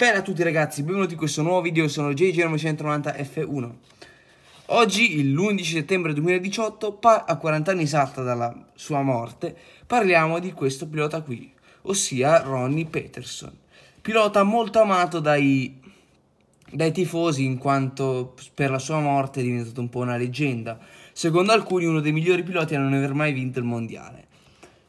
Bene a tutti ragazzi, benvenuti in questo nuovo video, sono JG990F1 Oggi, l'11 settembre 2018, a 40 anni esatta dalla sua morte, parliamo di questo pilota qui, ossia Ronnie Peterson Pilota molto amato dai, dai tifosi in quanto per la sua morte è diventato un po' una leggenda Secondo alcuni uno dei migliori piloti a non aver mai vinto il mondiale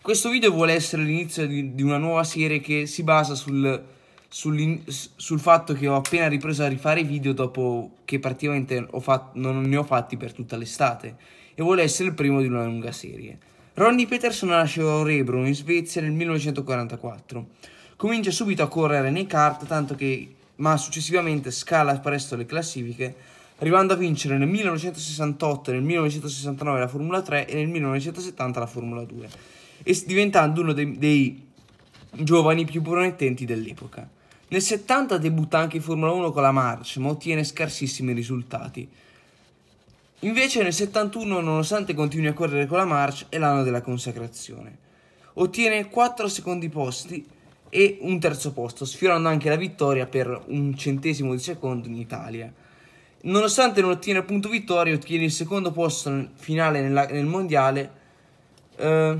questo video vuole essere l'inizio di, di una nuova serie che si basa sul sul fatto che ho appena ripreso a rifare i video dopo che praticamente ho non ne ho fatti per tutta l'estate e vuole essere il primo di una lunga serie. Ronnie Peterson nasce a Orebro, in Svezia, nel 1944. Comincia subito a correre nei kart, tanto che, ma successivamente scala presto le classifiche, arrivando a vincere nel 1968, nel 1969 la Formula 3 e nel 1970 la Formula 2, e diventando uno dei, dei giovani più promettenti dell'epoca. Nel 70 debutta anche in Formula 1 con la March, ma ottiene scarsissimi risultati. Invece nel 71, nonostante continui a correre con la March, è l'anno della consacrazione. Ottiene 4 secondi posti e un terzo posto, sfiorando anche la vittoria per un centesimo di secondo in Italia. Nonostante non ottiene appunto vittoria, ottiene il secondo posto finale nella, nel mondiale, eh,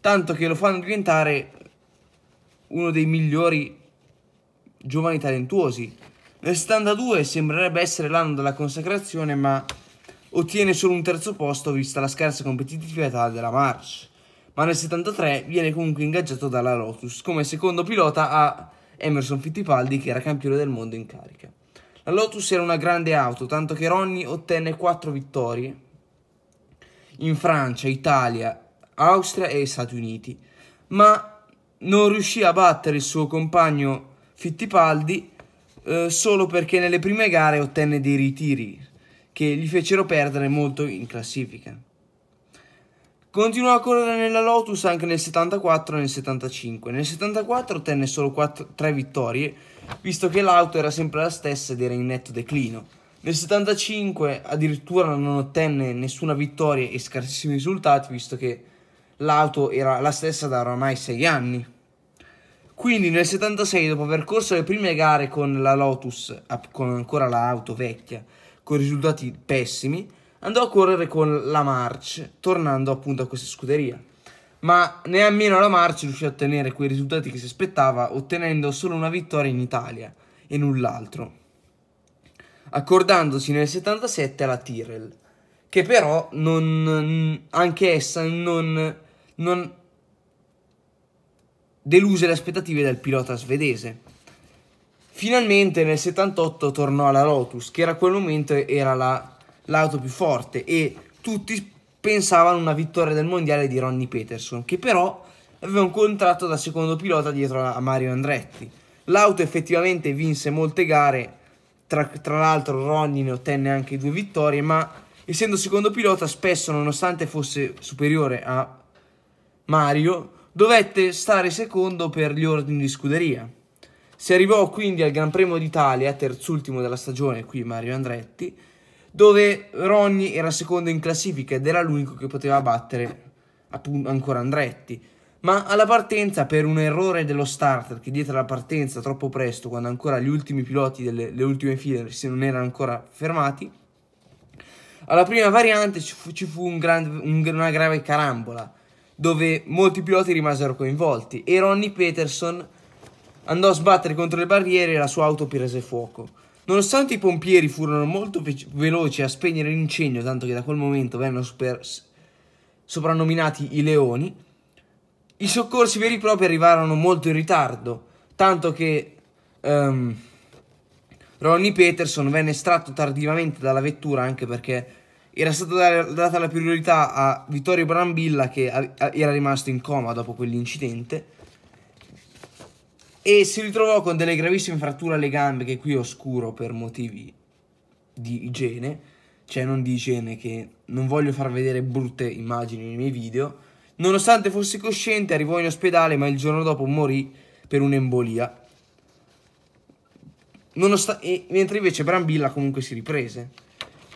tanto che lo fanno diventare uno dei migliori giovani talentuosi. Nel 72 sembrerebbe essere l'anno della consacrazione, ma ottiene solo un terzo posto vista la scarsa competitività della March. Ma nel 73 viene comunque ingaggiato dalla Lotus come secondo pilota a Emerson Fittipaldi, che era campione del mondo in carica. La Lotus era una grande auto, tanto che Ronnie ottenne 4 vittorie in Francia, Italia, Austria e Stati Uniti, ma non riuscì a battere il suo compagno Fittipaldi eh, solo perché nelle prime gare ottenne dei ritiri che gli fecero perdere molto in classifica. Continuò a correre nella Lotus anche nel 74 e nel 75. Nel 74 ottenne solo 4, 3 vittorie, visto che l'auto era sempre la stessa ed era in netto declino. Nel 75 addirittura non ottenne nessuna vittoria e scarsissimi risultati, visto che l'auto era la stessa da oramai 6 anni. Quindi nel 76, dopo aver corso le prime gare con la Lotus, con ancora l'auto vecchia, con risultati pessimi, andò a correre con la March, tornando appunto a questa scuderia. Ma nemmeno la March riuscì a ottenere quei risultati che si aspettava, ottenendo solo una vittoria in Italia e null'altro. Accordandosi nel 77 alla Tyrrell, che però non, anche essa non, non deluse le aspettative del pilota svedese. Finalmente nel 78 tornò alla Lotus, che era a quel momento era la, l'auto più forte e tutti pensavano a una vittoria del mondiale di Ronnie Peterson, che però aveva un contratto da secondo pilota dietro a Mario Andretti. L'auto effettivamente vinse molte gare, tra, tra l'altro Ronnie ne ottenne anche due vittorie, ma essendo secondo pilota spesso nonostante fosse superiore a Mario dovette stare secondo per gli ordini di scuderia. Si arrivò quindi al Gran Premio d'Italia, terzultimo della stagione, qui Mario Andretti, dove Ronny era secondo in classifica ed era l'unico che poteva battere ancora Andretti. Ma alla partenza, per un errore dello starter che dietro la partenza troppo presto, quando ancora gli ultimi piloti delle ultime file si non erano ancora fermati, alla prima variante ci fu, ci fu un gran, un, una grave carambola dove molti piloti rimasero coinvolti e Ronnie Peterson andò a sbattere contro le barriere e la sua auto prese fuoco. Nonostante i pompieri furono molto veloci a spegnere l'incendio, tanto che da quel momento vennero super- soprannominati i leoni, i soccorsi veri e propri arrivarono molto in ritardo, tanto che um, Ronnie Peterson venne estratto tardivamente dalla vettura anche perché era stata data la priorità a Vittorio Brambilla che era rimasto in coma dopo quell'incidente e si ritrovò con delle gravissime fratture alle gambe che qui è oscuro per motivi di igiene, cioè non di igiene che non voglio far vedere brutte immagini nei miei video. Nonostante fosse cosciente arrivò in ospedale ma il giorno dopo morì per un'embolia. Nonost- mentre invece Brambilla comunque si riprese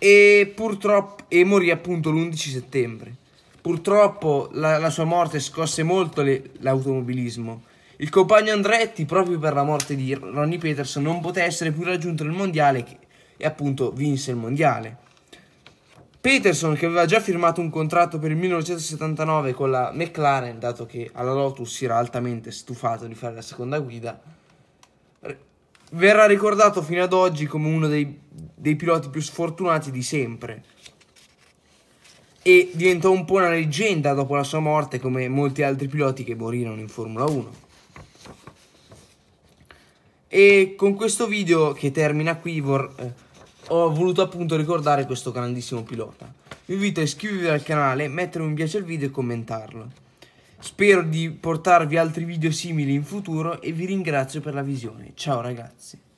e purtroppo e morì appunto l'11 settembre. Purtroppo la, la sua morte scosse molto l'automobilismo. Il compagno Andretti, proprio per la morte di Ronnie Peterson, non poté essere più raggiunto nel mondiale che, e appunto vinse il mondiale. Peterson, che aveva già firmato un contratto per il 1979 con la McLaren, dato che alla Lotus si era altamente stufato di fare la seconda guida, verrà ricordato fino ad oggi come uno dei, dei piloti più sfortunati di sempre e diventò un po' una leggenda dopo la sua morte come molti altri piloti che morirono in Formula 1. E con questo video che termina qui vor, eh, ho voluto appunto ricordare questo grandissimo pilota. Vi invito a iscrivervi al canale, mettere un mi piace al video e commentarlo. Spero di portarvi altri video simili in futuro e vi ringrazio per la visione. Ciao ragazzi.